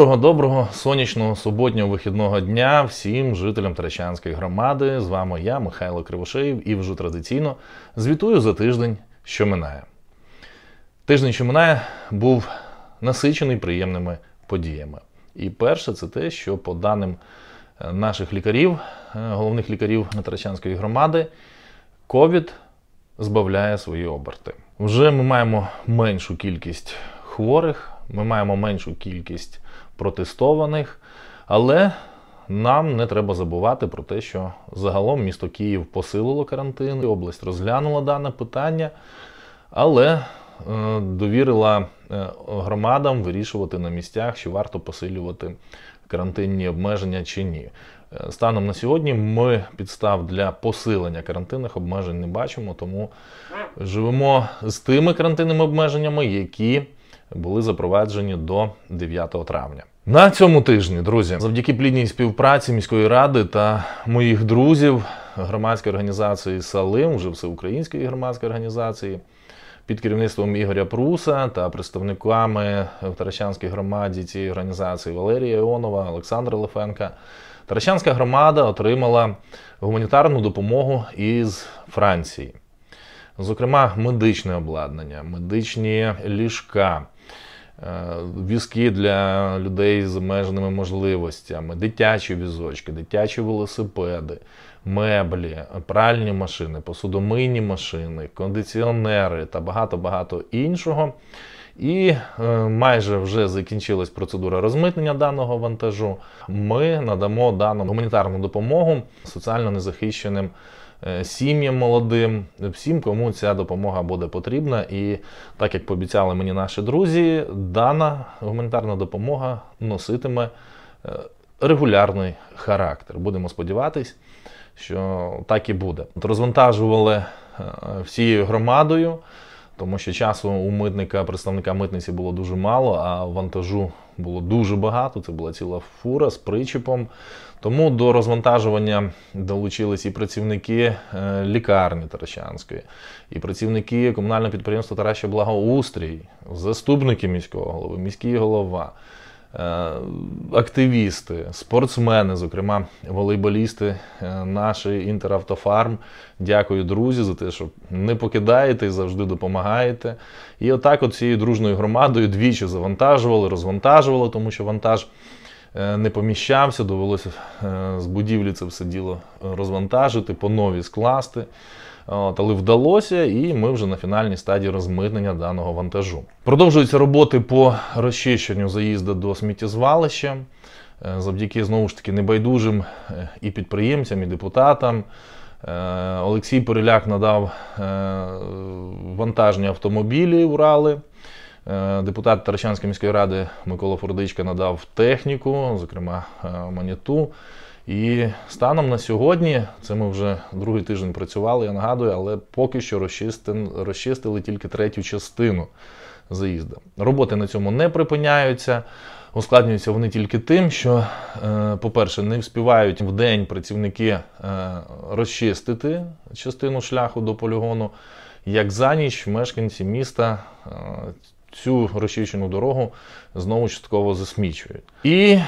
Доброго, доброго сонячного суботнього вихідного дня всім жителям Трачанської громади. З вами я, Михайло Кривошеїв, і вже традиційно звітую за тиждень, що минає. Тиждень, що минає, був насичений приємними подіями. І перше, це те, що, по даним е, наших лікарів, е, головних лікарів Трачанської громади, ковід збавляє свої оберти. Вже ми маємо меншу кількість хворих. Ми маємо меншу кількість протестованих. Але нам не треба забувати про те, що загалом місто Київ посилило карантин, область розглянула дане питання, але е, довірила е, громадам вирішувати на місцях, чи варто посилювати карантинні обмеження чи ні. Е, станом на сьогодні ми підстав для посилення карантинних обмежень не бачимо, тому живемо з тими карантинними обмеженнями, які були запроваджені до 9 травня. На цьому тижні, друзі, завдяки плідній співпраці міської ради та моїх друзів громадської організації Салим, вже всеукраїнської громадської організації, під керівництвом Ігоря Пруса та представниками в Таращанській громаді цієї організації Валерія Іонова, Олександра Лефенка, Таращанська громада отримала гуманітарну допомогу із Франції. Зокрема, медичне обладнання, медичні ліжка. Е, візки для людей з обмеженими можливостями, дитячі візочки, дитячі велосипеди, меблі, пральні машини, посудомийні машини, кондиціонери та багато-багато іншого. І е, майже вже закінчилась процедура розмитнення даного вантажу. Ми надамо дану гуманітарну допомогу соціально незахищеним Е, сім'ям молодим, всім, кому ця допомога буде потрібна. І так як пообіцяли мені наші друзі, дана гуманітарна допомога носитиме е, регулярний характер. Будемо сподіватись, що так і буде. Розвантажували е, всією громадою. Тому що часу у митника, представника митниці було дуже мало, а вантажу було дуже багато. Це була ціла фура з причіпом. Тому до розвантажування долучились і працівники е, лікарні Таращанської, і працівники комунального підприємства Тараща Благоустрій, заступники міського голови, міський голова. Е, активісти, спортсмени, зокрема волейболісти, е, нашої інтеравтофарм. Дякую, друзі, за те, що не покидаєте і завжди допомагаєте. І отак, от цією дружною громадою двічі завантажували, розвантажували, тому що вантаж Е, не поміщався, довелося е, з будівлі це все діло е, розвантажити, по нові скласти. От, Але вдалося, і ми вже на фінальній стадії розмитнення даного вантажу. Продовжуються роботи по розчищенню заїзду до сміттєзвалища. Завдяки знову ж таки небайдужим і підприємцям, і депутатам. Олексій Переляк надав вантажні автомобілі Урали. Е, депутат Таращанської міської ради Микола Фурдичка надав техніку, зокрема е, маніту. І станом на сьогодні, це ми вже другий тиждень працювали, я нагадую, але поки що розчистили, розчистили тільки третю частину заїзду. Роботи на цьому не припиняються. Ускладнюються вони тільки тим, що, е, по-перше, не вспівають в день працівники розчистити частину шляху до полігону, як за ніч мешканці міста цю розчищену дорогу знову частково засмічують. І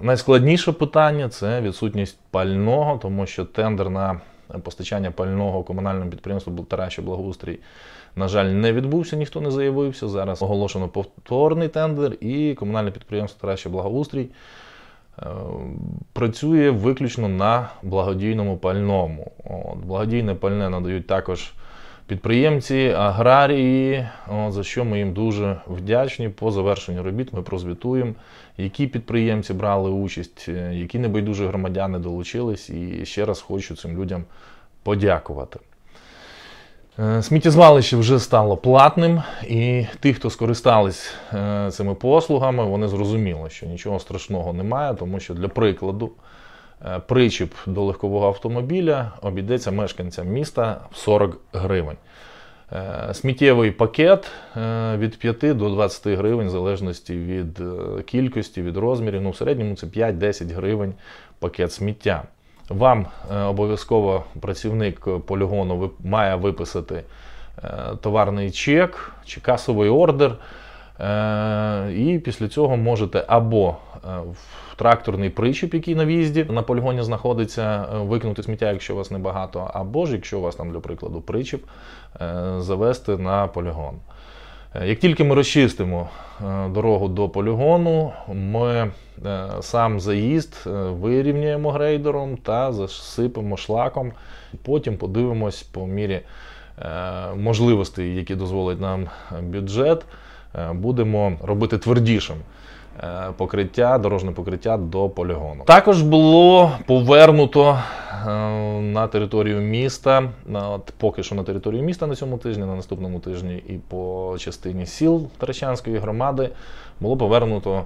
найскладніше питання це відсутність пального, тому що тендер на постачання пального комунальному підприємству Тараші благоустрій, на жаль, не відбувся, ніхто не заявився. Зараз оголошено повторний тендер, і комунальне підприємство Тараші благоустрій. Е, працює виключно на благодійному пальному. От, Благодійне пальне надають також підприємці, аграрії, за що ми їм дуже вдячні. По завершенню робіт ми прозвітуємо, які підприємці брали участь, е, які небайдужі громадяни долучились. І ще раз хочу цим людям подякувати. Е, сміттєзвалище вже стало платним, і ті, хто скористались е, цими послугами, вони зрозуміли, що нічого страшного немає, тому що для прикладу. Е, причіп до легкового автомобіля обійдеться мешканцям міста в 40 гривень. Е, сміттєвий пакет е, від 5 до 20 гривень, в залежності від кількості, від розмірів. Ну, в середньому це 5-10 гривень пакет сміття. Вам обов'язково працівник полігону має виписати товарний чек чи касовий ордер. Е, і після цього можете або е, в тракторний причіп, який на в'їзді на полігоні знаходиться, е, викинути сміття, якщо у вас небагато, або ж якщо у вас там, для прикладу, причіп, завести на полігон. Як тільки ми розчистимо дорогу до полігону, ми сам заїзд вирівняємо грейдером та засипемо шлаком. Потім подивимось по мірі можливостей, які дозволить нам бюджет. Е, будемо робити твердішим. Е, покриття, дорожне покриття до полігону. Також було повернуто е, на територію міста. От поки що на територію міста на цьому тижні, на наступному тижні, і по частині сіл Тарачанської громади було повернуто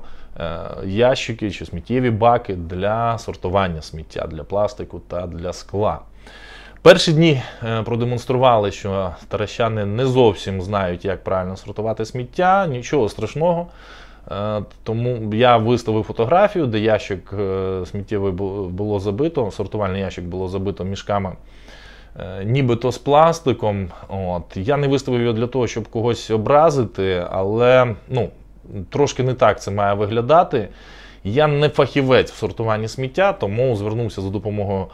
ящики чи сміттєві баки для сортування сміття для пластику та для скла. Перші дні е, продемонстрували, що таращани не зовсім знають, як правильно сортувати сміття, нічого страшного. Е, тому я виставив фотографію, де ящик е, сміттєвий було забито, сортувальний ящик було забито мішками, нібито з пластиком. От. Я не виставив його для того, щоб когось образити, але ну, трошки не так це має виглядати. Я не фахівець в сортуванні сміття, тому звернувся за допомогою.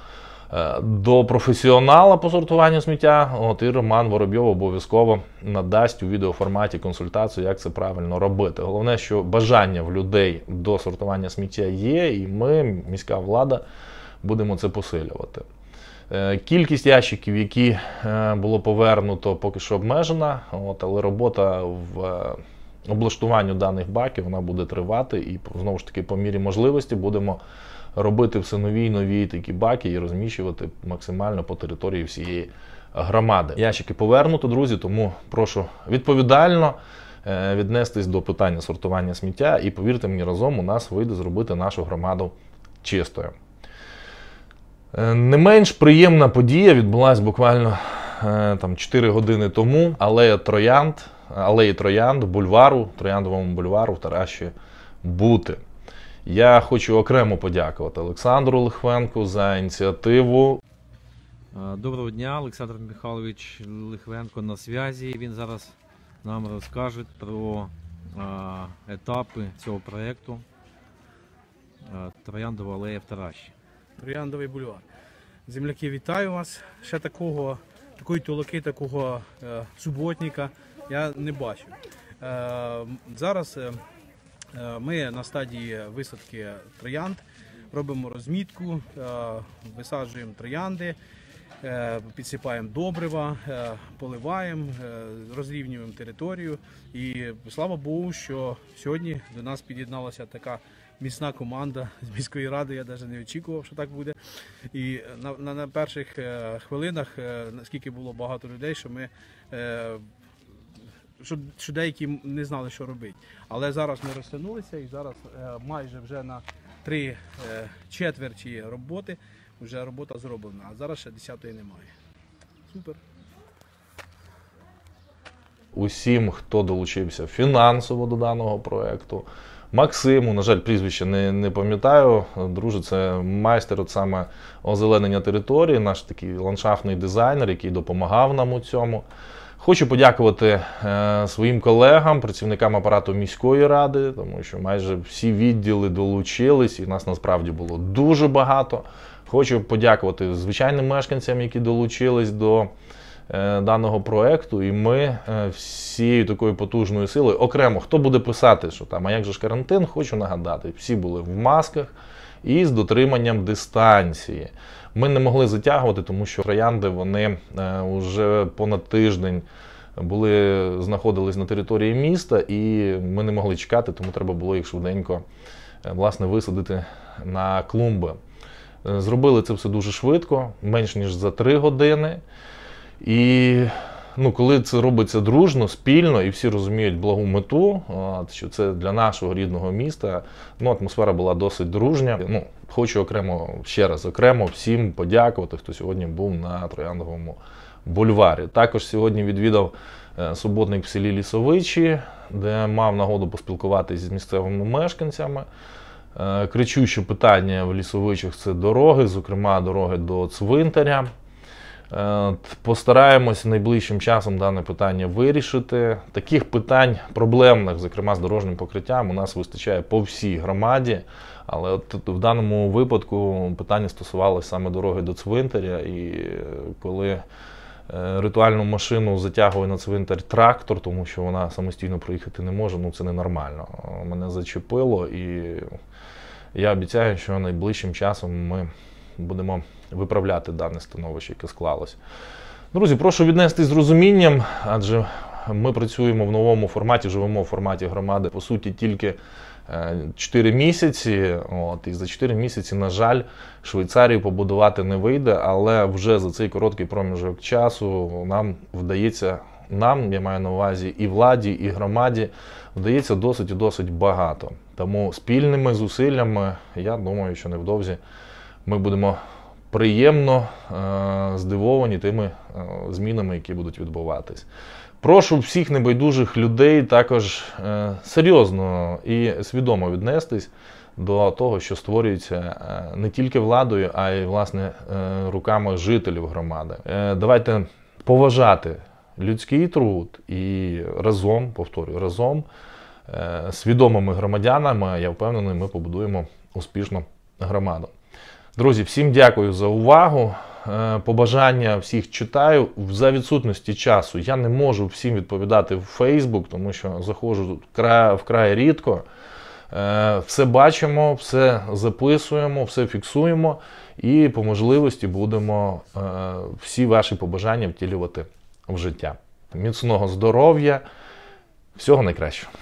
Е, до професіонала по сортуванню сміття. От і Роман Воробйов обов'язково надасть у відеоформаті консультацію, як це правильно робити. Головне, що бажання в людей до сортування сміття є, і ми, міська влада, будемо це посилювати. Е, кількість ящиків, які е, було повернуто, поки що обмежена, от, але робота в облаштуванні даних баків вона буде тривати, і знову ж таки, по мірі можливості будемо робити все нові й нові такі баки і розміщувати максимально по території всієї громади. Ящики повернуто, друзі, тому прошу відповідально. Е, віднестись до питання сортування сміття, і повірте мені, разом у нас вийде зробити нашу громаду чистою. Е, не менш приємна подія відбулася буквально е, там 4 години тому, алея Троянд, алеї Троянд, бульвару, Трояндовому бульвару в Тараші бути. Я хочу окремо подякувати Олександру Лихвенку за ініціативу. Е, доброго дня, Олександр Михайлович Лихвенко на зв'язі. Він зараз нам розкаже про е, етапи цього проєкту е, Трояндова алея в Тараші. Трояндовий бульвар. Земляки, вітаю вас. Ще такого, такої толоки, такого е, суботника я не бачу. зараз Е, ми на стадії висадки троянд робимо розмітку, е, висаджуємо троянди, е, підсипаємо добрива, поливаємо, розрівнюємо територію. І слава Богу, що сьогодні до нас під'єдналася така міцна команда з міської ради. Я навіть не очікував, що так буде. І на на, на перших хвилинах наскільки було багато людей, що ми що що деякі не знали, що робити. Але зараз ми розтягнулися і зараз е, майже вже на три е, четверті роботи вже робота зроблена, а зараз ще десятої немає. Супер. Усім, хто долучився фінансово до даного проєкту. Максиму, на жаль, прізвище не не пам'ятаю. Друже, це майстер от саме озеленення території, наш такий ландшафтний дизайнер, який допомагав нам у цьому. Хочу подякувати е, своїм колегам, працівникам апарату міської ради, тому що майже всі відділи долучились, і нас насправді було дуже багато. Хочу подякувати звичайним мешканцям, які долучились до е, даного проекту. І ми е, всією такою потужною силою, окремо, хто буде писати, що там, а як же ж карантин, хочу нагадати, всі були в масках і з дотриманням дистанції. Ми не могли затягувати, тому що троянди вони вже е, понад тиждень були, знаходились на території міста, і ми не могли чекати, тому треба було їх швиденько е, власне, висадити на клумби. Е, зробили це все дуже швидко, менш ніж за три години. І ну, коли це робиться дружно, спільно і всі розуміють благу мету, от, що це для нашого рідного міста, ну, атмосфера була досить дружня. Ну, Хочу окремо ще раз окремо всім подякувати, хто сьогодні був на Трояндовому бульварі. Також сьогодні відвідав е, суботник в селі Лісовичі, де мав нагоду поспілкуватися з місцевими мешканцями. Е, Кричуще питання в лісовичах це дороги, зокрема, дороги до цвинтаря. Е, постараємось найближчим часом дане питання вирішити. Таких питань проблемних, зокрема з дорожнім покриттям, у нас вистачає по всій громаді. Але от в даному випадку питання стосувалося саме дороги до цвинтаря, і е, коли е, ритуальну машину затягує на цвинтар трактор, тому що вона самостійно проїхати не може, ну це ненормально. Мене зачепило, і я обіцяю, що найближчим часом ми будемо виправляти дане становище, яке склалось. Друзі, прошу віднести з розумінням, адже ми працюємо в новому форматі, живемо в форматі громади, по суті, тільки 4 е, місяці. От, І за 4 місяці, на жаль, Швейцарію побудувати не вийде, але вже за цей короткий проміжок часу нам вдається. Нам, я маю на увазі, і владі, і громаді вдається досить і досить багато. Тому спільними зусиллями, я думаю, що невдовзі ми будемо приємно е, здивовані тими е, змінами, які будуть відбуватись. Прошу всіх небайдужих людей також е, серйозно і свідомо віднестись до того, що створюється не тільки владою, а й власне руками жителів громади. Давайте поважати людський труд і разом, повторюю, разом свідомими громадянами, я впевнений, ми побудуємо успішну громаду. Друзі, всім дякую за увагу. Е, побажання всіх читаю за відсутності часу. Я не можу всім відповідати в Фейсбук, тому що заходжу тут вкрай рідко. Е, все бачимо, все записуємо, все фіксуємо і по можливості будемо е, всі ваші побажання втілювати в життя. Міцного здоров'я, всього найкращого.